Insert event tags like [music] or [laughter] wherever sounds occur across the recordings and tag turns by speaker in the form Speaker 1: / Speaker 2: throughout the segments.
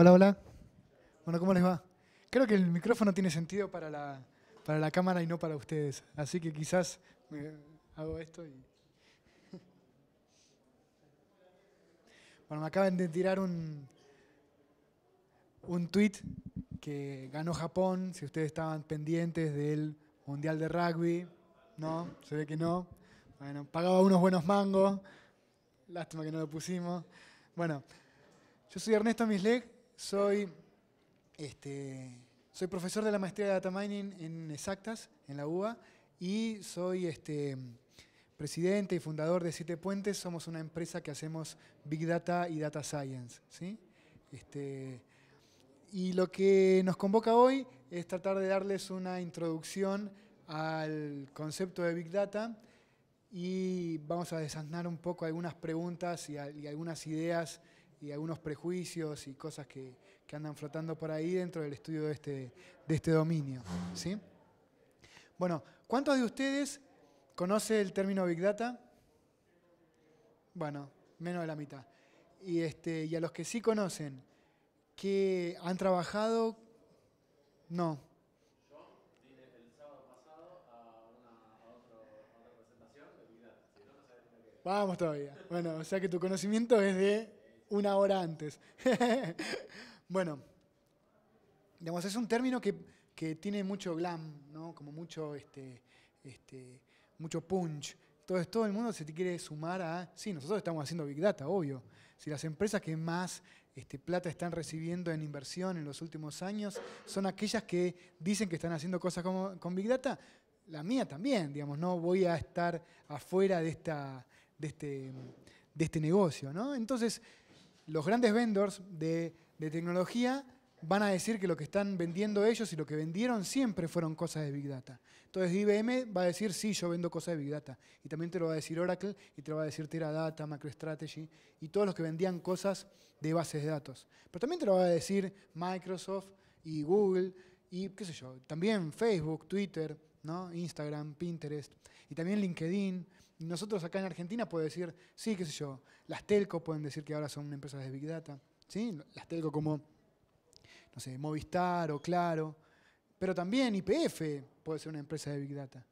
Speaker 1: Hola, hola. Bueno, ¿cómo les va? Creo que el micrófono tiene sentido para la, cámara y no para ustedes, así que quizás hago esto y... [laughs] Bueno, me acaban de tirar un, un tweet que ganó Japón, si ustedes estaban pendientes del Mundial de Rugby, ¿no? Se ve que no. Bueno, pagaba unos buenos mangos, lástima que no lo pusimos. Bueno, yo soy Ernesto Misleg, soy, este, soy profesor de la maestría de Data Mining en Exactas, en la UBA, y soy este, presidente y fundador de Siete Puentes. Somos una empresa que hacemos Big Data y Data Science. ¿sí? Este, y lo que nos convoca hoy es tratar de darles una introducción al concepto de Big Data y vamos a desandar un poco algunas preguntas y algunas ideas y algunos prejuicios y cosas que, andan flotando por ahí dentro del estudio de este, de este dominio. ¿sí? Bueno, ¿cuántos de ustedes conocen el término Big Data? Bueno, menos de la mitad. Y, este, a los que sí conocen, que han trabajado, no. Yo vine el sábado pasado a otra presentación de Big Data. Vamos todavía. bueno, o sea que tu conocimiento es de una hora antes. [laughs] bueno, digamos, es un término que, tiene mucho glam, como mucho, este, este, mucho punch. Entonces todo el mundo se quiere sumar a, sí, nosotros estamos haciendo Big Data, obvio. Si las empresas que más este, plata están recibiendo en inversión en los últimos años son aquellas que dicen que están haciendo cosas como, con Big Data, la mía también, digamos, no voy a estar afuera de, esta, de, este, de este negocio, ¿no? Entonces, los grandes vendors de, tecnología van a decir que lo que están vendiendo ellos y lo que vendieron siempre fueron cosas de Big Data. Entonces IBM va a decir, sí, yo vendo cosas de Big Data. Y también te lo va a decir Oracle, y te lo va a decir Teradata, MacroStrategy, y todos los que vendían cosas de bases de datos. Pero también te lo va a decir Microsoft y Google, y qué sé yo, también Facebook, Twitter, Instagram, Pinterest, y también LinkedIn. Nosotros acá en Argentina puede decir, sí, qué sé yo, las telco pueden decir que ahora son empresas de Big Data, ¿sí? Las telco como, no sé, Movistar o Claro, pero también IPF puede ser una empresa de Big Data,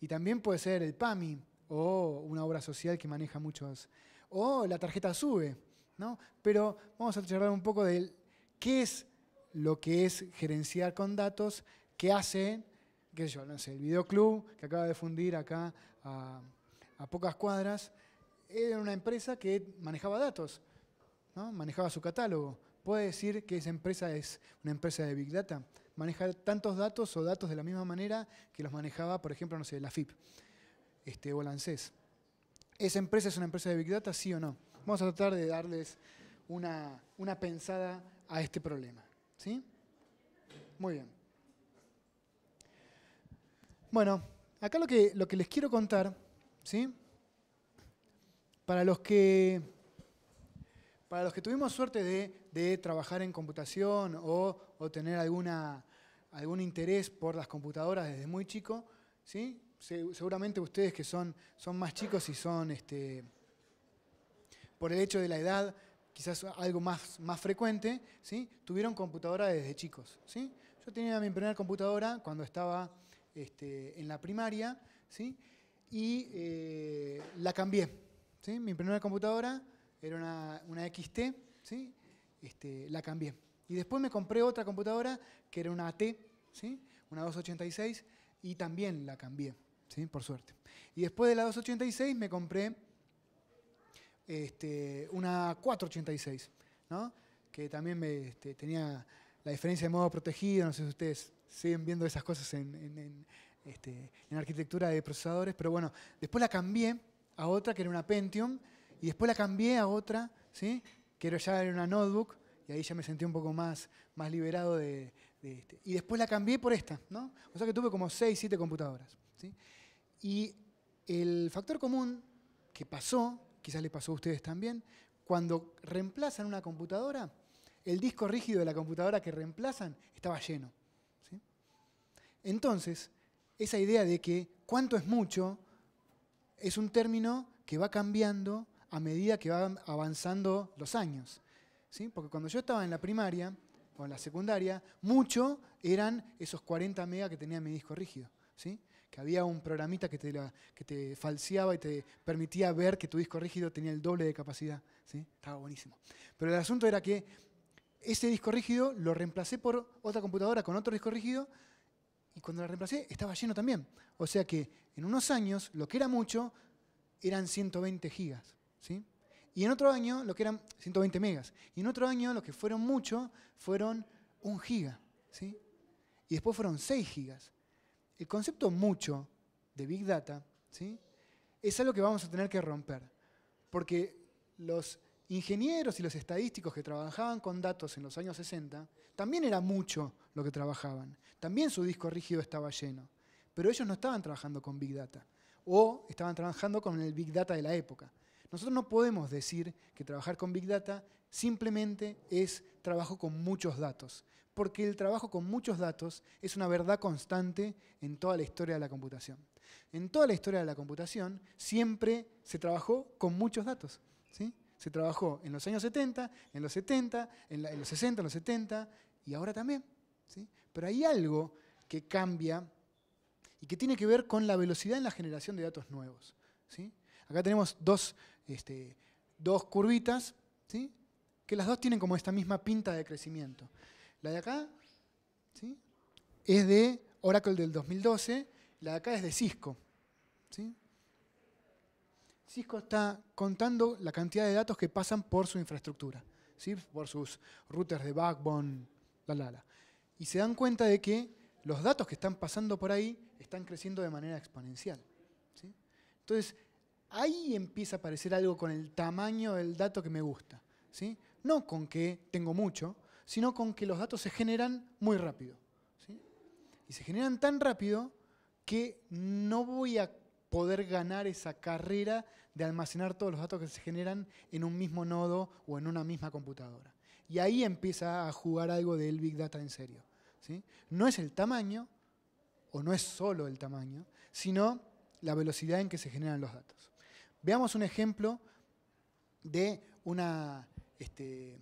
Speaker 1: Y también puede ser el PAMI o una obra social que maneja muchos, o la tarjeta SUBE, ¿no? Pero vamos a charlar un poco de qué es lo que es gerenciar con datos, qué hace qué sé yo, no sé, el videoclub que acaba de fundir acá a, pocas cuadras, era una empresa que manejaba datos, ¿no? manejaba su catálogo. ¿Puede decir que esa empresa es una empresa de Big Data? Maneja tantos datos o datos de la misma manera que los manejaba, por ejemplo, no sé, la FIP este, o la ANSES. ¿Esa empresa es una empresa de Big Data, sí o no? Vamos a tratar de darles una, una pensada a este problema. ¿sí? Muy bien. Bueno, acá lo que, lo que les quiero contar, ¿sí? Para los que, para los que tuvimos suerte de, trabajar en computación o, tener alguna, algún interés por las computadoras desde muy chico, ¿sí? seguramente ustedes que son, son más chicos y son, este, por el hecho de la edad, quizás algo más, frecuente, ¿sí? tuvieron computadora desde chicos. ¿sí? Yo tenía mi primera computadora cuando estaba este, en la primaria, ¿sí? y eh, la cambié. ¿sí? Mi primera computadora era una, XT, ¿sí? Este, la cambié. Y después me compré otra computadora que era una AT, ¿sí? una 286, y también la cambié, ¿sí? por suerte. Y después de la 286 me compré este, una 486, ¿no? que también tenía la diferencia de modo protegido, no sé si ustedes siguen viendo esas cosas en, este, en, arquitectura de procesadores, pero bueno, después la cambié a otra que era una Pentium, y después la cambié a otra, ¿sí? que era ya una notebook, y ahí ya me sentí un poco más, más liberado de, este. Y después la cambié por esta, ¿no? O sea que tuve como 6, 7 computadoras. Y el factor común que pasó, quizás le pasó a ustedes también, cuando reemplazan una computadora, el disco rígido de la computadora que reemplazan estaba lleno. Entonces, esa idea de que cuánto es mucho es un término que va cambiando a medida que van avanzando los años. ¿sí? Porque cuando yo estaba en la primaria o en la secundaria, mucho eran esos 40 megas que tenía mi disco rígido. ¿sí? Que había un programita que te, falseaba y te permitía ver que tu disco rígido tenía el doble de capacidad. ¿sí? Estaba buenísimo. Pero el asunto era que ese disco rígido lo reemplacé por otra computadora con otro disco rígido y cuando la reemplacé, estaba lleno también. O sea que en unos años, lo que era mucho, eran 120 gigas. ¿sí? Y en otro año, lo que eran 120 megas. Y en otro año, lo que fueron mucho, fueron un giga. ¿sí? Y después fueron 6 gigas. El concepto mucho de Big Data ¿sí? es algo que vamos a tener que romper. Porque los ingenieros y los estadísticos que trabajaban con datos en los años 60, también era mucho lo que trabajaban. También su disco rígido estaba lleno. Pero ellos no estaban trabajando con Big Data. O estaban trabajando con el Big Data de la época. Nosotros no podemos decir que trabajar con Big Data simplemente es trabajo con muchos datos, porque el trabajo con muchos datos es una verdad constante en toda la historia de la computación. En toda la historia de la computación siempre se trabajó con muchos datos. ¿sí? se trabajó en los años 70, en los 70, en, los 60, en los 70 y ahora también. ¿sí? Pero hay algo que cambia y que tiene que ver con la velocidad en la generación de datos nuevos. ¿sí? Acá tenemos dos, este, dos curvitas, ¿sí? que las dos tienen como esta misma pinta de crecimiento. La de acá ¿sí? es de Oracle del 2012, la de acá es de Cisco. ¿sí? Cisco está contando la cantidad de datos que pasan por su infraestructura, ¿sí? por sus routers de backbone, la, la, la. Y se dan cuenta de que los datos que están pasando por ahí están creciendo de manera exponencial. Entonces, ahí empieza a aparecer algo con el tamaño del dato que me gusta. ¿sí? No con que tengo mucho, sino con que los datos se generan muy rápido. Y se generan tan rápido que no voy a poder ganar esa carrera de almacenar todos los datos que se generan en un mismo nodo o en una misma computadora. Y ahí empieza a jugar algo del Big Data en serio. ¿sí? No es el tamaño, o no es solo el tamaño, sino la velocidad en que se generan los datos. Veamos un ejemplo de una... Este,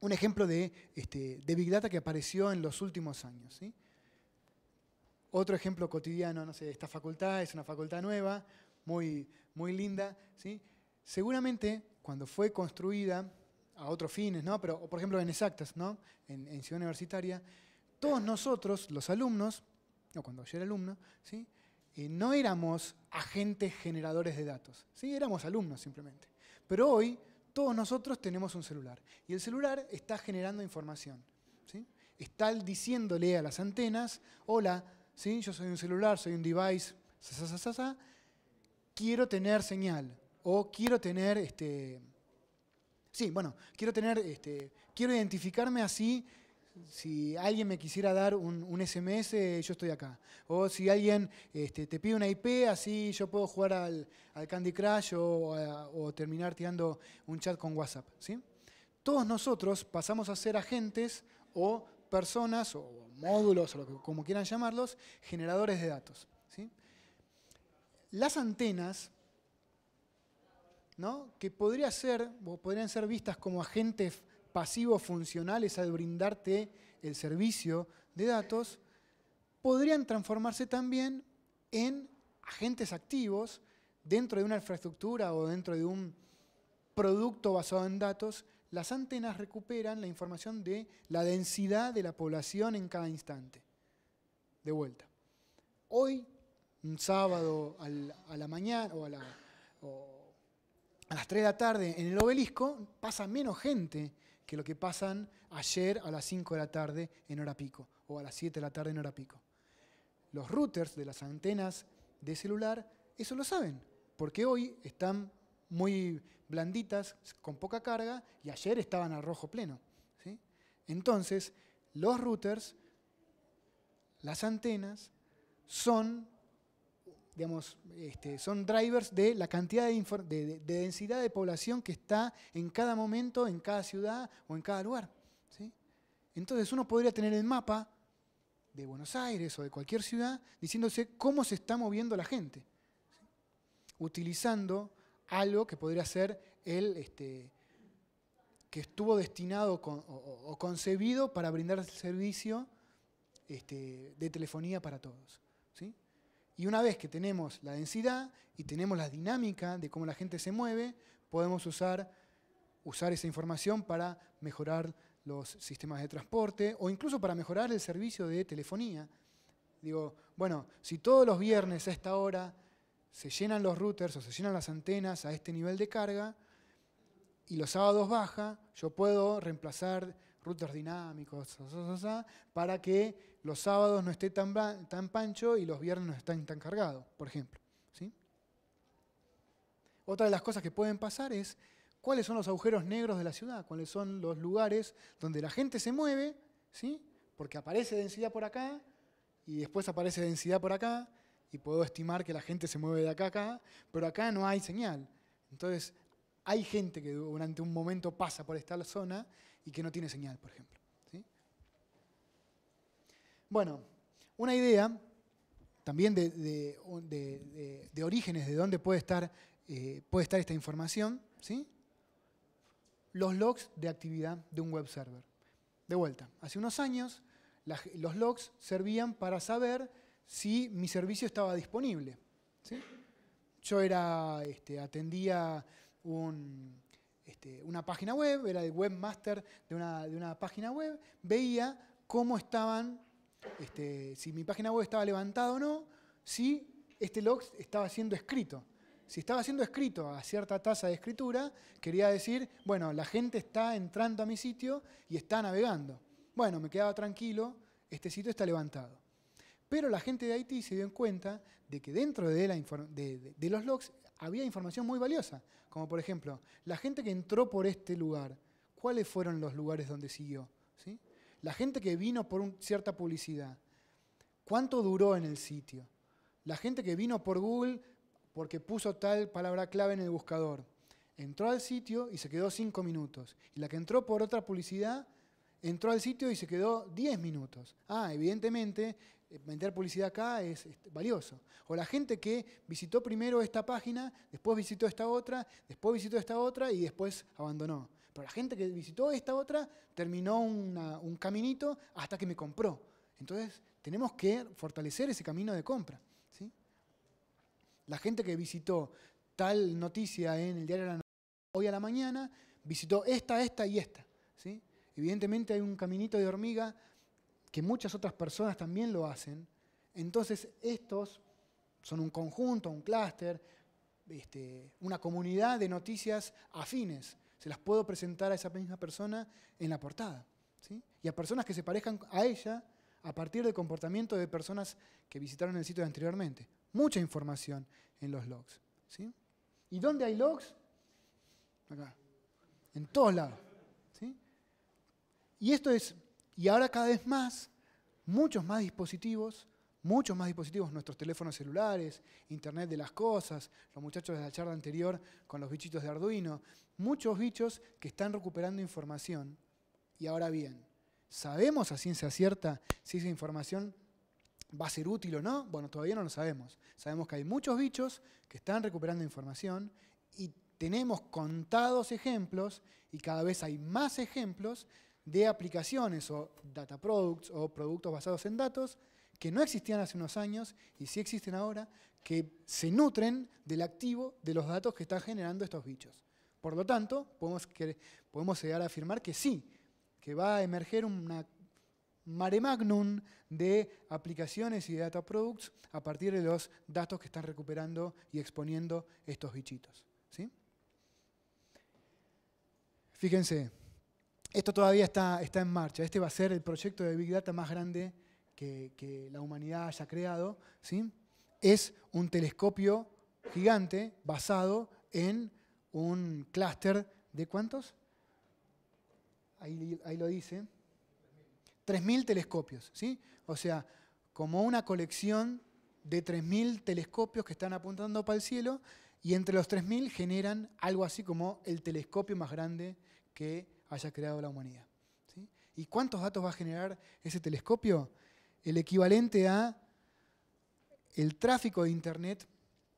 Speaker 1: un ejemplo este, de, Big Data que apareció en los últimos años. Otro ejemplo cotidiano, no sé, esta facultad es una facultad nueva, muy, muy linda, ¿sí? Seguramente cuando fue construida a otros fines, ¿no? Pero, por ejemplo, en exactas, ¿no? En, en, Ciudad Universitaria, todos nosotros, los alumnos, o cuando yo era alumno, ¿sí? Eh, no éramos agentes generadores de datos, ¿sí? Éramos alumnos simplemente. Pero hoy todos nosotros tenemos un celular y el celular está generando información, ¿sí? Está diciéndole a las antenas, hola, yo soy un celular, soy un device, quiero tener señal o quiero tener, este, sí, bueno, quiero tener, este, quiero identificarme así. Si alguien me quisiera dar un, SMS, yo estoy acá. O si alguien este, te pide una IP, así yo puedo jugar al, Candy Crush o, terminar tirando un chat con WhatsApp. ¿sí? Todos nosotros pasamos a ser agentes o personas o módulos o como quieran llamarlos, generadores de datos. ¿sí? Las antenas, que ser, podrían ser vistas como agentes pasivos funcionales al brindarte el servicio de datos, podrían transformarse también en agentes activos dentro de una infraestructura o dentro de un producto basado en datos las antenas recuperan la información de la densidad de la población en cada instante. De vuelta. Hoy, un sábado a la mañana o a, a las 3 de la tarde en el obelisco, pasa menos gente que lo que pasan ayer a las 5 de la tarde en hora pico o a las 7 de la tarde en hora pico. Los routers de las antenas de celular, eso lo saben, porque hoy están muy blanditas, con poca carga, y ayer estaban al rojo pleno. Entonces, los routers, las antenas, son, digamos, este, son drivers de la cantidad de, densidad de población que está en cada momento, en cada ciudad o en cada lugar. Entonces, uno podría tener el mapa de Buenos Aires o de cualquier ciudad, diciéndose cómo se está moviendo la gente, utilizando algo que podría ser el este, que estuvo destinado o, concebido para brindar el servicio este, de telefonía para todos. Y una vez que tenemos la densidad y tenemos la dinámica de cómo la gente se mueve, podemos usar, usar esa información para mejorar los sistemas de transporte o incluso para mejorar el servicio de telefonía. Digo, bueno, si todos los viernes a esta hora se llenan los routers o se llenan las antenas a este nivel de carga y los sábados baja, yo puedo reemplazar routers dinámicos para que los sábados no esté tan, tan pancho y los viernes no estén tan cargados, por ejemplo. ¿sí? Otra de las cosas que pueden pasar es cuáles son los agujeros negros de la ciudad, cuáles son los lugares donde la gente se mueve, ¿sí? porque aparece densidad por acá y después aparece densidad por acá y puedo estimar que la gente se mueve de acá a acá, pero acá no hay señal. Entonces, hay gente que durante un momento pasa por esta zona y que no tiene señal, por ejemplo. Bueno, una idea también de, orígenes, de dónde puede estar, eh, puede estar esta información, ¿sí? los logs de actividad de un web server. De vuelta, hace unos años los logs servían para saber si mi servicio estaba disponible. Yo era, este, atendía este, una página web, era el webmaster de una, página web, veía cómo estaban, este, si mi página web estaba levantada o no, si este log estaba siendo escrito. Si estaba siendo escrito a cierta tasa de escritura, quería decir, bueno, la gente está entrando a mi sitio y está navegando. Bueno, me quedaba tranquilo, este sitio está levantado. Pero la gente de Haití se dio cuenta de que dentro de, los logs había información muy valiosa, como por ejemplo, la gente que entró por este lugar, cuáles fueron los lugares donde siguió, ¿Sí? la gente que vino por cierta publicidad, cuánto duró en el sitio, la gente que vino por Google porque puso tal palabra clave en el buscador, entró al sitio y se quedó cinco minutos, y la que entró por otra publicidad entró al sitio y se quedó 10 minutos. Ah, evidentemente vender eh, publicidad acá es, este, valioso. O la gente que visitó primero esta página, después visitó esta otra, después visitó esta otra y después abandonó. Pero la gente que visitó esta otra terminó un caminito hasta que me compró. Entonces tenemos que fortalecer ese camino de compra. La gente que visitó tal noticia en el diario de la hoy a la mañana, visitó esta, esta y esta. ¿sí? Evidentemente hay un caminito de hormiga que muchas otras personas también lo hacen, entonces estos son un conjunto, un clúster, este, una comunidad de noticias afines. Se las puedo presentar a esa misma persona en la portada. Y a personas que se parezcan a ella a partir del comportamiento de personas que visitaron el sitio anteriormente. Mucha información en los logs. ¿Y dónde hay logs? Acá. En todos lados. Y esto es y ahora cada vez más, muchos más dispositivos, muchos más dispositivos, nuestros teléfonos celulares, Internet de las Cosas, los muchachos de la charla anterior con los bichitos de Arduino, muchos bichos que están recuperando información. Y ahora bien, ¿sabemos a ciencia cierta si esa información va a ser útil o no? Bueno, todavía no lo sabemos. Sabemos que hay muchos bichos que están recuperando información y tenemos contados ejemplos y cada vez hay más ejemplos de aplicaciones o data products o productos basados en datos que no existían hace unos años y sí existen ahora, que se nutren del activo de los datos que están generando estos bichos. Por lo tanto, podemos, podemos llegar a afirmar que sí, que va a emerger una mare magnum de aplicaciones y data products a partir de los datos que están recuperando y exponiendo estos bichitos. ¿sí? Fíjense, esto todavía está, está en marcha. Este va a ser el proyecto de Big Data más grande que, la humanidad haya creado. ¿sí? Es un telescopio gigante basado en un clúster de cuántos? Ahí, ahí lo dice. 3.000 telescopios, ¿sí? O sea, como una colección de 3.000 telescopios que están apuntando para el cielo y entre los 3.000 generan algo así como el telescopio más grande que haya creado la humanidad. ¿Y cuántos datos va a generar ese telescopio? El equivalente a el tráfico de Internet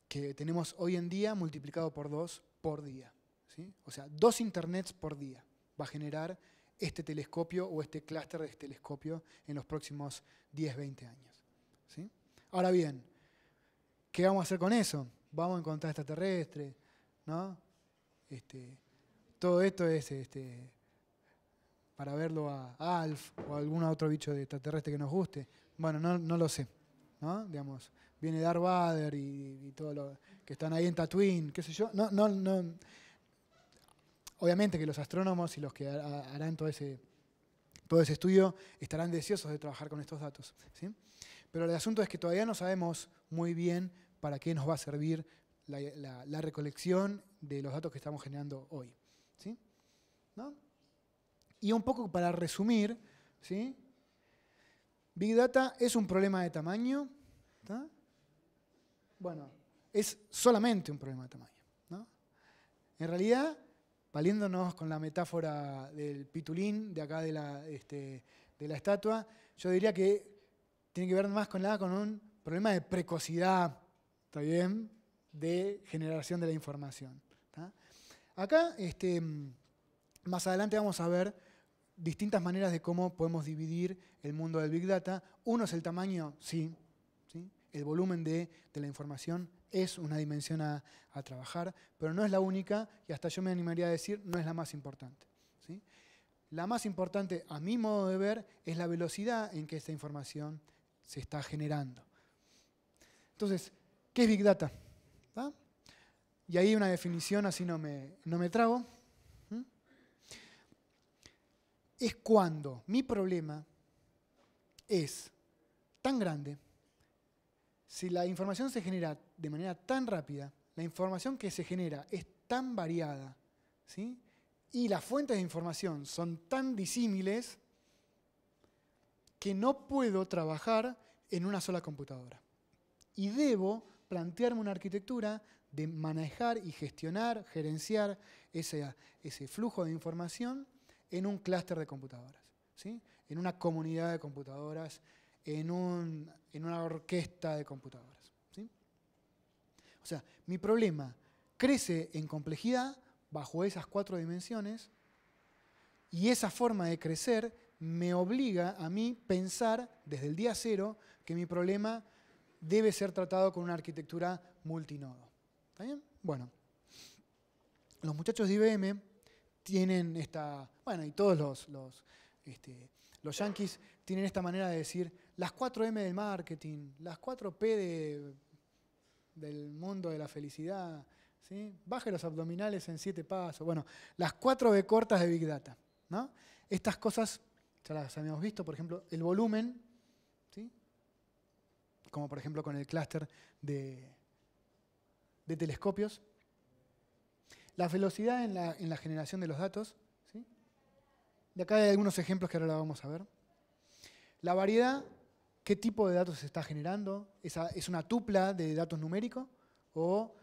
Speaker 1: que tenemos hoy en día multiplicado por dos por día. O sea, dos Internets por día va a generar este telescopio o este clúster de este telescopio en los próximos 10, 20 años. Ahora bien, ¿qué vamos a hacer con eso? Vamos a encontrar extraterrestres, ¿no? Este, todo esto es este, para verlo a, Alf o algún otro bicho de extraterrestre que nos guste. Bueno, no, no lo sé. ¿no? Digamos, viene Darth Vader y, y todos los que están ahí en Tatooine, qué sé yo. No, no, no. Obviamente que los astrónomos y los que harán todo ese, todo ese estudio estarán deseosos de trabajar con estos datos. ¿sí? Pero el asunto es que todavía no sabemos muy bien para qué nos va a servir la, la recolección de los datos que estamos generando hoy. ¿sí? ¿No? Y un poco para resumir, ¿sí? Big Data es un problema de tamaño. Bueno, es solamente un problema de tamaño. ¿no? En realidad, valiéndonos con la metáfora del pitulín de acá de la, este, estatua, yo diría que tiene que ver más con, con un problema de precocidad, también De generación de la información. Acá, este, más adelante vamos a ver distintas maneras de cómo podemos dividir el mundo del Big Data. Uno es el tamaño, sí, ¿sí? el volumen de, la información es una dimensión a, trabajar, pero no es la única y hasta yo me animaría a decir no es la más importante. La más importante, a mi modo de ver, es la velocidad en que esta información se está generando. Entonces, ¿qué es Big Data? ¿Ah? Y ahí una definición, así no me, no me trago es cuando mi problema es tan grande, si la información se genera de manera tan rápida, la información que se genera es tan variada, ¿sí? y las fuentes de información son tan disímiles que no puedo trabajar en una sola computadora. Y debo plantearme una arquitectura de manejar y gestionar, gerenciar ese, ese flujo de información en un clúster de computadoras, ¿sí? en una comunidad de computadoras, en, una orquesta de computadoras. ¿sí? O sea, mi problema crece en complejidad bajo esas cuatro dimensiones y esa forma de crecer me obliga a mí pensar desde el día cero que mi problema debe ser tratado con una arquitectura multinodo. ¿Está bien? Bueno, los muchachos de IBM tienen esta, bueno, y todos los, este, los, yanquis tienen esta manera de decir las 4M de marketing, las 4P del mundo de la felicidad, ¿sí? baje los abdominales en siete pasos, bueno, las 4B cortas de Big Data. ¿no? Estas cosas ya las habíamos visto, por ejemplo, el volumen, como por ejemplo con el clúster de, de telescopios, la velocidad en la, generación de los datos. De acá hay algunos ejemplos que ahora la vamos a ver. La variedad, qué tipo de datos se está generando. ¿Es una tupla de datos numéricos? ¿O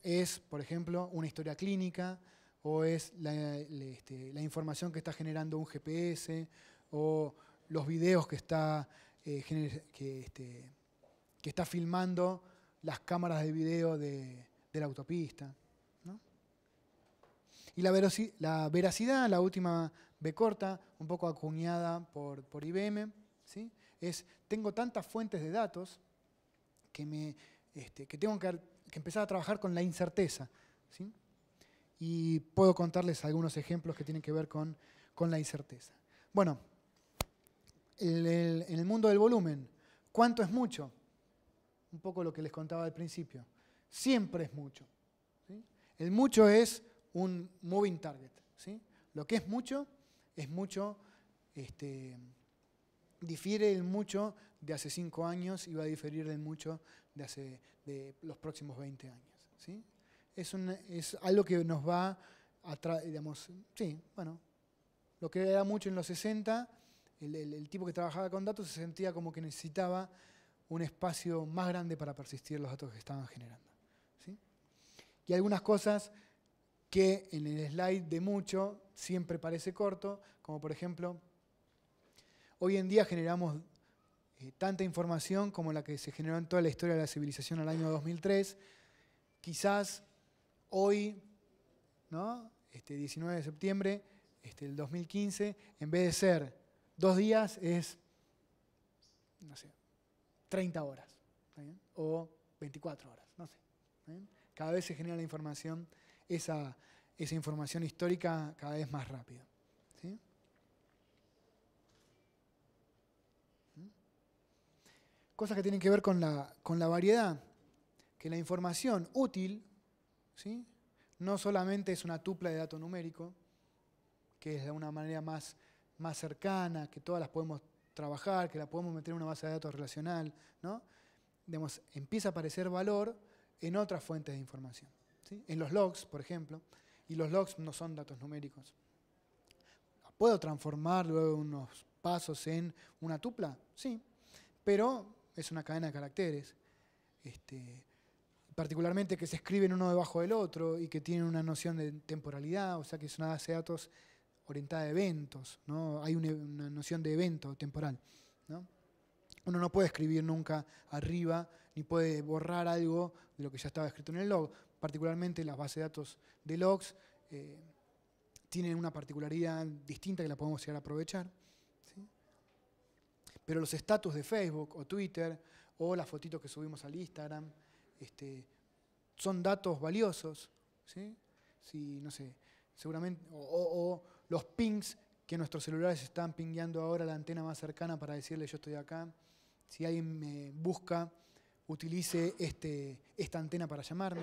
Speaker 1: es, por ejemplo, una historia clínica? ¿O es la, este, información que está generando un GPS? ¿O los videos que está, eh, este, está filmando las cámaras de video de, de la autopista? Y la, veracidad, la última B corta, un poco acuñada por, IBM, ¿sí? es tengo tantas fuentes de datos que, me, este, que tengo que, empezar a trabajar con la incerteza. ¿sí? Y puedo contarles algunos ejemplos que tienen que ver con, la incerteza. Bueno, en el mundo del volumen, ¿cuánto es mucho? Un poco lo que les contaba al principio. Siempre es mucho. El mucho es un moving target. ¿sí? Lo que es mucho, es mucho, este, difiere el mucho de hace cinco años y va a diferir de mucho de hace de los próximos 20 años. ¿sí? Es, un, es algo que nos va a, digamos, sí, bueno, lo que era mucho en los 60, el, el, el tipo que trabajaba con datos se sentía como que necesitaba un espacio más grande para persistir los datos que estaban generando. ¿sí? Y algunas cosas que en el slide de mucho siempre parece corto, como por ejemplo, hoy en día generamos eh, tanta información como la que se generó en toda la historia de la civilización al año 2003. Quizás hoy, ¿no? este 19 de septiembre este, del 2015, en vez de ser dos días, es, no sé, 30 horas o 24 horas, no sé. Cada vez se genera la información esa, información histórica cada vez más rápida. ¿Mm? Cosas que tienen que ver con la, con la variedad, que la información útil no solamente es una tupla de dato numérico, que es de una manera más, más cercana, que todas las podemos trabajar, que la podemos meter en una base de datos relacional, ¿no? empieza a aparecer valor en otras fuentes de información en los logs, por ejemplo, y los logs no son datos numéricos. ¿Puedo transformar luego unos pasos en una tupla? Sí, pero es una cadena de caracteres. Este, particularmente que se escriben uno debajo del otro y que tienen una noción de temporalidad, o sea que es una base de datos orientada a eventos, hay e, una, noción de evento temporal. Uno no puede escribir nunca arriba, ni puede borrar algo de lo que ya estaba escrito en el log, particularmente las bases de datos de logs eh, tienen una particularidad distinta que la podemos llegar a aprovechar. Pero los estatus de Facebook o Twitter o las fotitos que subimos al Instagram este, son datos valiosos. ¿sí? Si, no sé, seguramente, o, los pings que nuestros celulares están pingueando ahora la antena más cercana para decirle yo estoy acá. Si alguien me busca utilice este, esta antena para llamarme.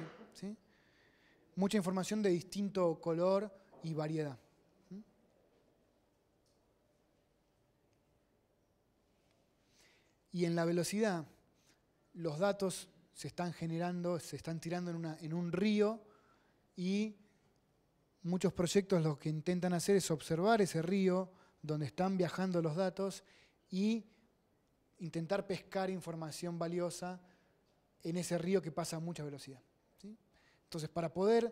Speaker 1: Mucha información de distinto color y variedad. Y en la velocidad, los datos se están generando, se están tirando en, en un río y muchos proyectos lo que intentan hacer es observar ese río donde están viajando los datos y intentar pescar información valiosa en ese río que pasa mucha velocidad. Entonces, para poder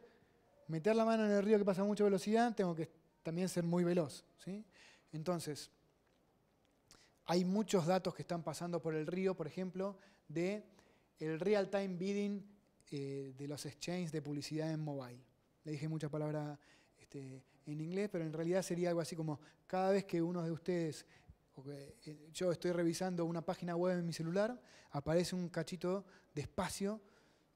Speaker 1: meter la mano en el río que pasa mucha velocidad, tengo que también ser muy veloz. Entonces, hay muchos datos que están pasando por el río, por ejemplo, de el real-time bidding eh, de los exchanges de publicidad en mobile. Le dije muchas palabras este, en inglés, pero en realidad sería algo así como cada vez que uno de ustedes eh, yo estoy revisando una página web en mi celular, aparece un cachito de espacio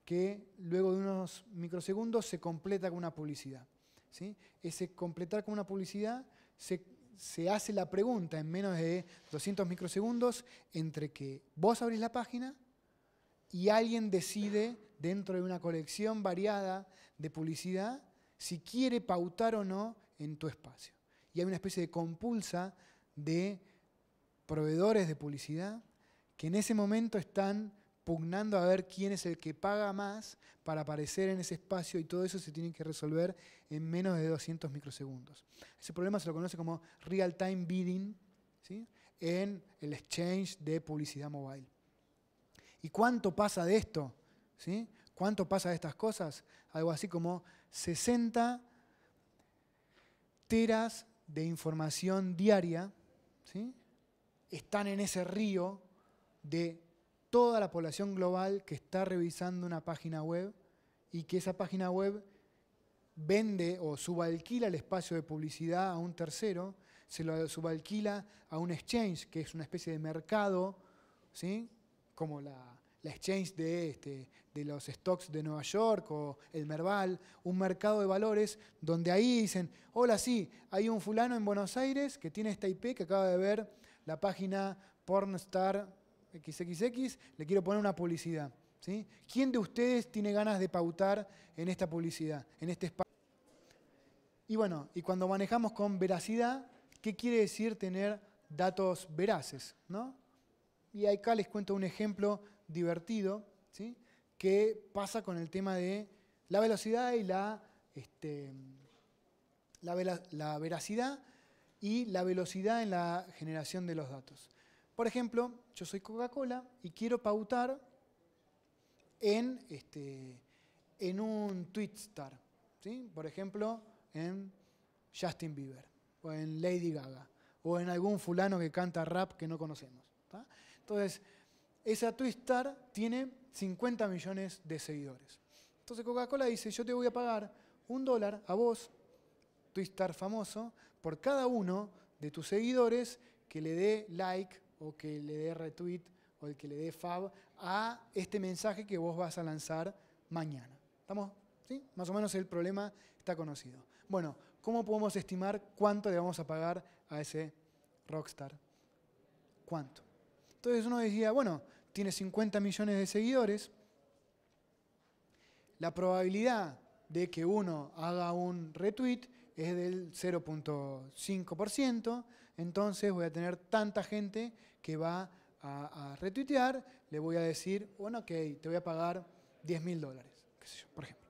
Speaker 1: que luego de unos microsegundos se completa con una publicidad. ¿sí? Ese completar con una publicidad se, se hace la pregunta en menos de 200 microsegundos entre que vos abrís la página y alguien decide dentro de una colección variada de publicidad si quiere pautar o no en tu espacio. Y hay una especie de compulsa de proveedores de publicidad que en ese momento están pugnando a ver quién es el que paga más para aparecer en ese espacio y todo eso se tiene que resolver en menos de 200 microsegundos. Ese problema se lo conoce como real-time bidding en el exchange de publicidad mobile. ¿Y cuánto pasa de esto? ¿Sí? ¿Cuánto pasa de estas cosas? Algo así como 60 teras de información diaria ¿sí? están en ese río de toda la población global que está revisando una página web y que esa página web vende o subalquila el espacio de publicidad a un tercero, se lo subalquila a un exchange, que es una especie de mercado, ¿sí? como la, exchange de, este, de los stocks de Nueva York o el Merval, un mercado de valores donde ahí dicen, hola, sí, hay un fulano en Buenos Aires que tiene esta IP que acaba de ver la página Pornstar XXX, le quiero poner una publicidad. ¿sí? ¿Quién de ustedes tiene ganas de pautar en esta publicidad, en este espacio? Y bueno, y cuando manejamos con veracidad, ¿qué quiere decir tener datos veraces? ¿no? Y acá les cuento un ejemplo divertido, ¿sí? que pasa con el tema de la velocidad y la, este, la, la veracidad y la velocidad en la generación de los datos. Por ejemplo, yo soy Coca-Cola y quiero pautar en, este, en un twitstar. ¿sí? Por ejemplo, en Justin Bieber, o en Lady Gaga, o en algún fulano que canta rap que no conocemos. Entonces, esa twitstar tiene 50 millones de seguidores. Entonces Coca-Cola dice, yo te voy a pagar un dólar a vos Twistar famoso, por cada uno de tus seguidores que le dé like o que le dé retweet o el que le dé fab a este mensaje que vos vas a lanzar mañana. ¿Estamos? ¿Sí? Más o menos el problema está conocido. Bueno, ¿cómo podemos estimar cuánto le vamos a pagar a ese rockstar? ¿Cuánto? Entonces uno decía, bueno, tiene 50 millones de seguidores, la probabilidad de que uno haga un retweet es del 0.5%, entonces voy a tener tanta gente que va a, retuitear, le voy a decir, bueno, ok, te voy a pagar 10 mil dólares, por ejemplo.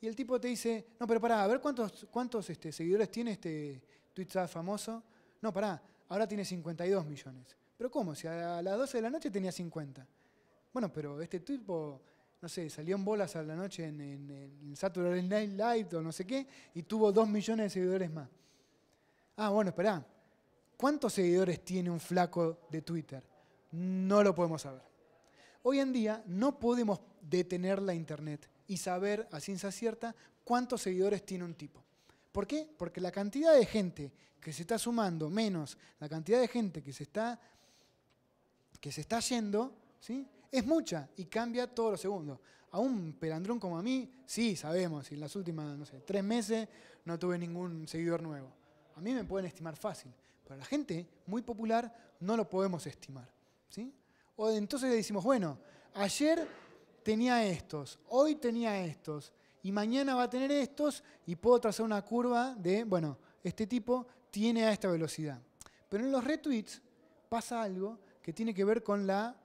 Speaker 1: Y el tipo te dice, no, pero pará, a ver cuántos, cuántos este, seguidores tiene este Twitter famoso. No, pará, ahora tiene 52 millones. Pero ¿cómo? Si a las 12 de la noche tenía 50. Bueno, pero este tipo no sé, salió en bolas a la noche en, Saturday Night Live o no sé qué, y tuvo dos millones de seguidores más. Ah, bueno, espera ¿Cuántos seguidores tiene un flaco de Twitter? No lo podemos saber. Hoy en día no podemos detener la Internet y saber a ciencia cierta cuántos seguidores tiene un tipo. ¿Por qué? Porque la cantidad de gente que se está sumando menos la cantidad de gente que se está, que se está yendo, ¿sí? es mucha y cambia todos los segundos. A un pelandrón como a mí, sí, sabemos, y en las últimas, no sé, tres meses no tuve ningún seguidor nuevo. A mí me pueden estimar fácil, pero a la gente muy popular no lo podemos estimar. ¿sí? O entonces le decimos, bueno, ayer tenía estos, hoy tenía estos, y mañana va a tener estos, y puedo trazar una curva de, bueno, este tipo tiene a esta velocidad. Pero en los retweets pasa algo que tiene que ver con la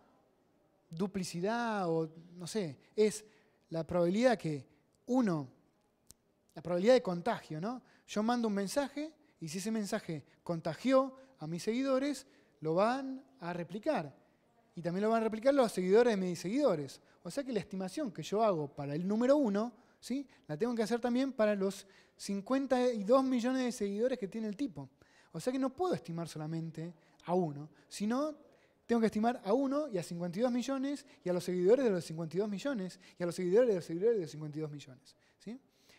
Speaker 1: duplicidad o no sé, es la probabilidad que uno, la probabilidad de contagio, ¿no? Yo mando un mensaje y si ese mensaje contagió a mis seguidores, lo van a replicar. Y también lo van a replicar los seguidores de mis seguidores. O sea que la estimación que yo hago para el número uno, ¿sí? la tengo que hacer también para los 52 millones de seguidores que tiene el tipo. O sea que no puedo estimar solamente a uno, sino tengo que estimar a 1 y a 52 millones y a los seguidores de los 52 millones y a los seguidores de los seguidores de los 52 millones.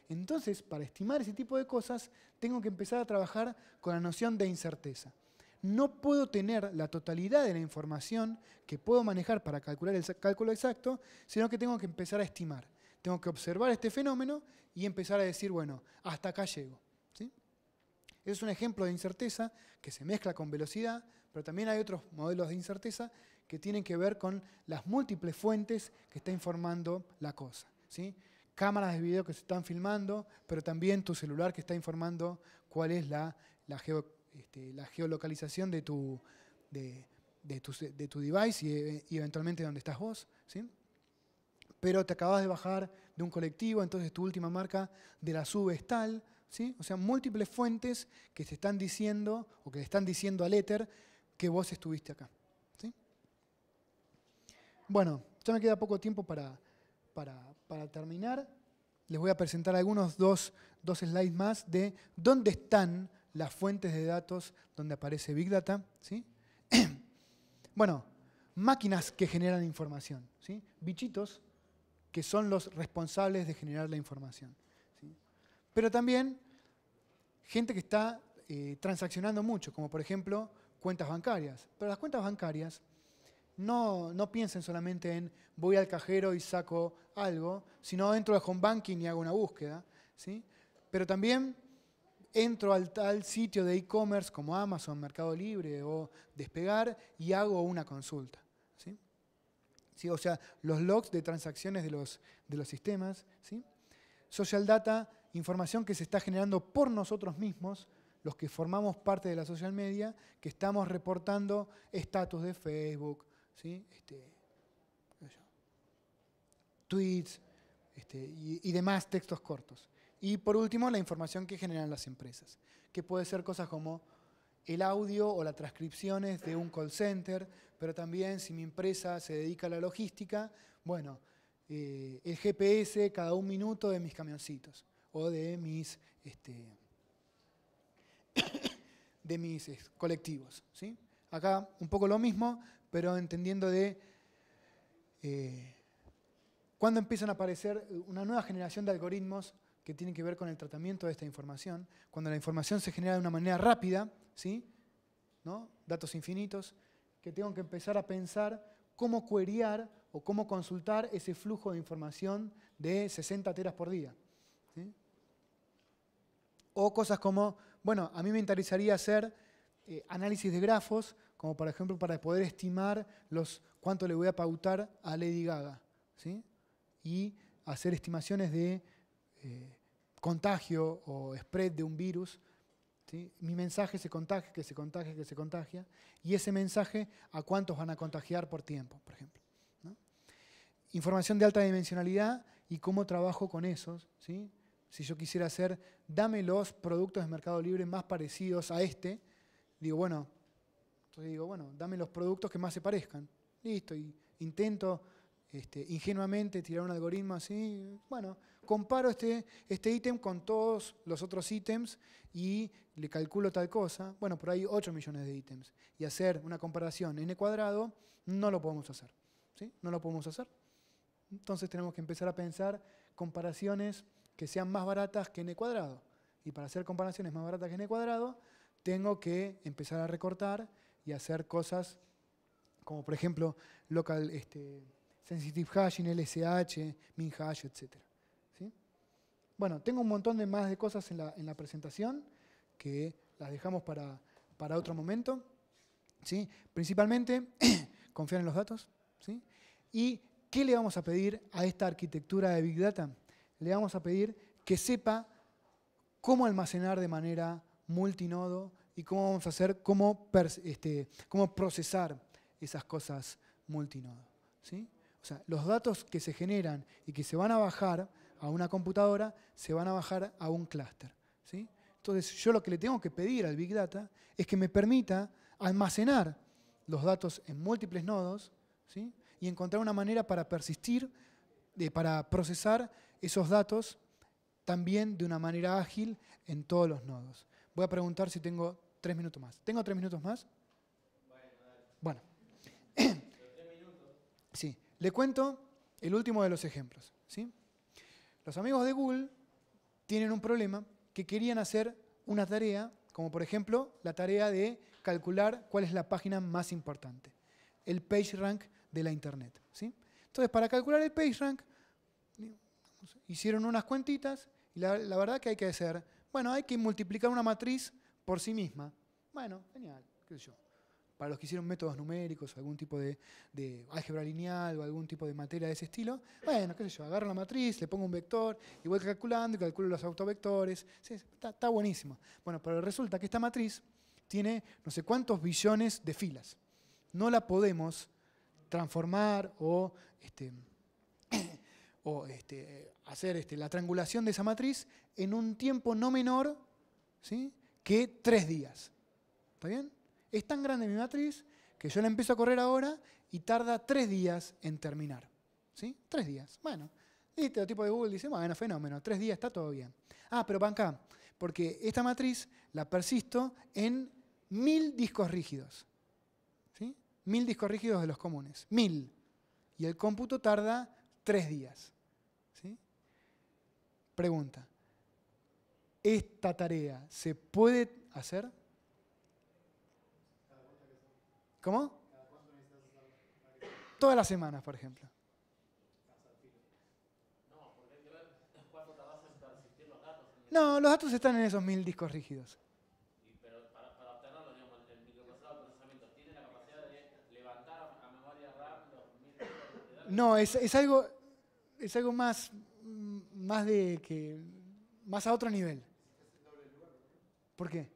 Speaker 1: Entonces, para estimar ese tipo de cosas, tengo que empezar a trabajar con la noción de incerteza. No puedo tener la totalidad de la información que puedo manejar para calcular el cálculo exacto, sino que tengo que empezar a estimar. Tengo que observar este fenómeno y empezar a decir, bueno, hasta acá llego. ¿sí? Es un ejemplo de incerteza que se mezcla con velocidad, pero también hay otros modelos de incerteza que tienen que ver con las múltiples fuentes que está informando la cosa. ¿sí? Cámaras de video que se están filmando, pero también tu celular que está informando cuál es la, geolocalización de tu, device y, eh, eventualmente dónde estás vos. Pero te acabas de bajar de un colectivo, entonces tu última marca de la sub es tal. ¿sí? O sea, múltiples fuentes que te están diciendo o que le están diciendo al éter que vos estuviste acá. ¿sí? Bueno, ya me queda poco tiempo para, terminar. Les voy a presentar algunos dos, slides más de dónde están las fuentes de datos donde aparece Big Data. ¿sí? [clears throat] bueno, máquinas que generan información, ¿sí? bichitos que son los responsables de generar la información. ¿sí? Pero también gente que está eh, transaccionando mucho, como por ejemplo cuentas bancarias. Pero las cuentas bancarias no, no piensen solamente en voy al cajero y saco algo, sino entro de home banking y hago una búsqueda. ¿sí? Pero también entro al tal sitio de e-commerce como Amazon, Mercado Libre o Despegar y hago una consulta. ¿sí? ¿Sí? O sea, los logs de transacciones de los, de los sistemas. ¿sí? Social data, información que se está generando por nosotros mismos los que formamos parte de la social media, que estamos reportando estatus de Facebook, este, tweets este, y, demás textos cortos. Y por último, la información que generan las empresas, que puede ser cosas como el audio o las transcripciones de un call center, pero también si mi empresa se dedica a la logística, bueno, eh, el GPS cada un minuto de mis camioncitos o de mis... Este, de mis colectivos. ¿sí? Acá un poco lo mismo, pero entendiendo de eh, cuando empiezan a aparecer una nueva generación de algoritmos que tienen que ver con el tratamiento de esta información, cuando la información se genera de una manera rápida, ¿sí? ¿No? datos infinitos, que tengo que empezar a pensar cómo queriar o cómo consultar ese flujo de información de 60 teras por día. O cosas como bueno, a mí me interesaría hacer eh, análisis de grafos, como por ejemplo para poder estimar los, cuánto le voy a pautar a Lady Gaga, ¿sí? y hacer estimaciones de eh, contagio o spread de un virus. ¿sí? Mi mensaje se contagia, que se contagia, que se contagia, y ese mensaje a cuántos van a contagiar por tiempo, por ejemplo. Información de alta dimensionalidad y cómo trabajo con esos. ¿sí? Si yo quisiera hacer, dame los productos de Mercado Libre más parecidos a este, digo, bueno, entonces digo, bueno, dame los productos que más se parezcan. Listo, y intento este, ingenuamente tirar un algoritmo así, bueno, comparo este, este ítem con todos los otros ítems y le calculo tal cosa, bueno, por ahí 8 millones de ítems, y hacer una comparación n cuadrado, no lo podemos hacer, ¿sí? No lo podemos hacer. Entonces tenemos que empezar a pensar comparaciones que sean más baratas que n e cuadrado. Y para hacer comparaciones más baratas que n e cuadrado, tengo que empezar a recortar y hacer cosas como por ejemplo local este, sensitive hashing, LSH, min hash, etc. Bueno, tengo un montón de más de cosas en la, presentación que las dejamos para, para otro momento. ¿Sí? Principalmente, [coughs] confiar en los datos. ¿sí? ¿Y qué le vamos a pedir a esta arquitectura de Big Data? le vamos a pedir que sepa cómo almacenar de manera multinodo y cómo vamos a hacer, este, cómo, procesar esas cosas multinodo. ¿sí? O sea, los datos que se generan y que se van a bajar a una computadora se van a bajar a un clúster. ¿sí? Entonces, yo lo que le tengo que pedir al Big Data es que me permita almacenar los datos en múltiples nodos ¿sí? y encontrar una manera para persistir de, para procesar esos datos también de una manera ágil en todos los nodos. Voy a preguntar si tengo tres minutos más. ¿Tengo tres minutos más? Bueno. [clears throat] sí, le cuento el último de los ejemplos. ¿sí? Los amigos de Google tienen un problema que querían hacer una tarea, como por ejemplo la tarea de calcular cuál es la página más importante, el page rank de la Internet. Entonces, para calcular el PageRank, hicieron unas cuentitas y la, verdad que hay que hacer, bueno, hay que multiplicar una matriz por sí misma. Bueno, genial, qué sé yo. Para los que hicieron métodos numéricos, algún tipo de, álgebra lineal o algún tipo de materia de ese estilo, bueno, qué sé yo, agarro la matriz, le pongo un vector y voy calculando y calculo los autovectores. está, está buenísimo. Bueno, pero resulta que esta matriz tiene no sé cuántos billones de filas. No la podemos transformar o, este, [clears throat] o este, hacer este, la triangulación de esa matriz en un tiempo no menor ¿sí? que tres días. ¿Está bien? Es tan grande mi matriz que yo la empiezo a correr ahora y tarda tres días en terminar. ¿Sí? Tres días. Bueno, este tipo de Google dice, bueno, fenómeno, tres días está todo bien. Ah, pero van acá, porque esta matriz la persisto en mil discos rígidos mil discos rígidos de los comunes, mil. Y el cómputo tarda tres días. ¿sí? Pregunta, ¿esta tarea se puede hacer? ¿Cómo? Todas las semanas, por ejemplo. No, los datos están en esos mil discos rígidos. No, es, algo, es algo más, más de que más a otro nivel. ¿Por qué?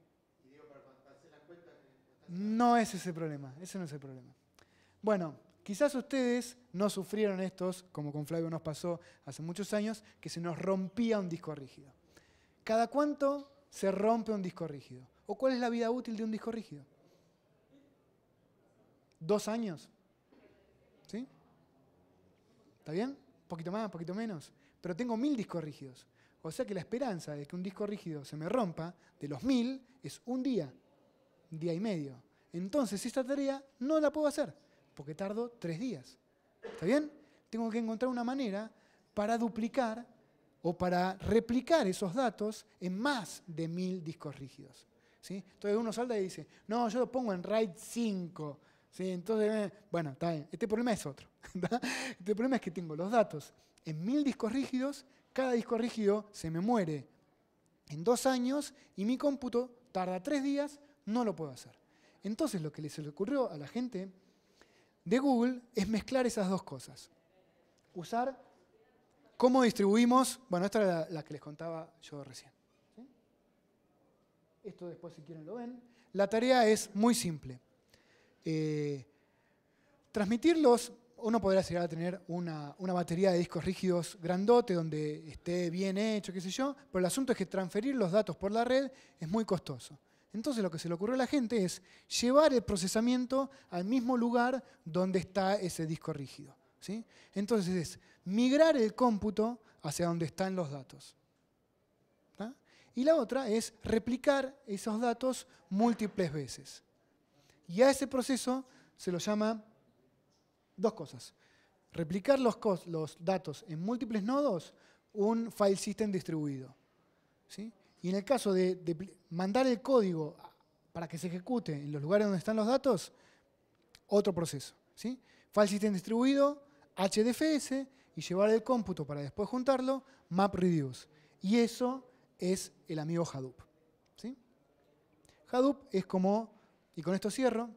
Speaker 1: No es ese problema, ese no es el problema. Bueno, quizás ustedes no sufrieron estos, como con Flavio nos pasó hace muchos años, que se nos rompía un disco rígido. ¿Cada cuánto se rompe un disco rígido? ¿O cuál es la vida útil de un disco rígido? ¿Dos años? ¿Está bien? Un poquito más, un poquito menos. Pero tengo mil discos rígidos. O sea que la esperanza de que un disco rígido se me rompa, de los mil, es un día, un día y medio. Entonces esta tarea no la puedo hacer, porque tardo tres días. ¿Está bien? Tengo que encontrar una manera para duplicar o para replicar esos datos en más de mil discos rígidos. ¿sí? Entonces uno salta y dice, no, yo lo pongo en RAID 5. ¿sí? Entonces, bueno, está bien. Este problema es otro. [laughs] Este problema es que tengo los datos en mil discos rígidos, cada disco rígido se me muere en dos años y mi cómputo tarda tres días, no lo puedo hacer. Entonces lo que les le ocurrió a la gente de Google es mezclar esas dos cosas. Usar cómo distribuimos, bueno, esta era la, que les contaba yo recién. Esto después si quieren lo ven. La tarea es muy simple. Eh, transmitirlos, uno podría llegar a tener una, batería de discos rígidos grandote donde esté bien hecho, qué sé yo, pero el asunto es que transferir los datos por la red es muy costoso. Entonces lo que se le ocurrió a la gente es llevar el procesamiento al mismo lugar donde está ese disco rígido. Entonces es migrar el cómputo hacia donde están los datos. Y la otra es replicar esos datos múltiples veces. Y a ese proceso se lo llama dos cosas. Replicar los, datos en múltiples nodos, un file system distribuido. ¿sí? Y en el caso de, mandar el código para que se ejecute en los lugares donde están los datos, otro proceso. ¿sí? File system distribuido, HDFS, y llevar el cómputo para después juntarlo, MapReduce. Y eso es el amigo Hadoop. ¿sí? Hadoop es como y con esto cierro,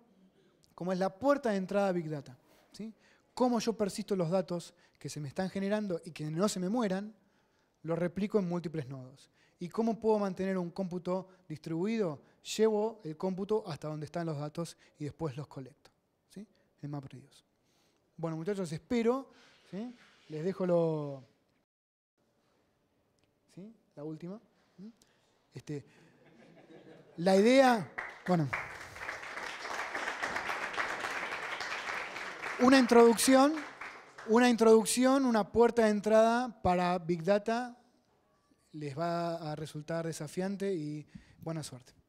Speaker 1: como es la puerta de entrada a Big Data. ¿sí? Cómo yo persisto los datos que se me están generando y que no se me mueran, lo replico en múltiples nodos. ¿Y cómo puedo mantener un cómputo distribuido? Llevo el cómputo hasta donde están los datos y después los colecto. ¿sí? En MapReduce. Bueno, muchachos, espero. ¿sí? Les dejo lo... ¿Sí? La última. Este, la idea... Bueno... una introducción, una introducción, una puerta de entrada para Big Data les va a resultar desafiante y buena suerte.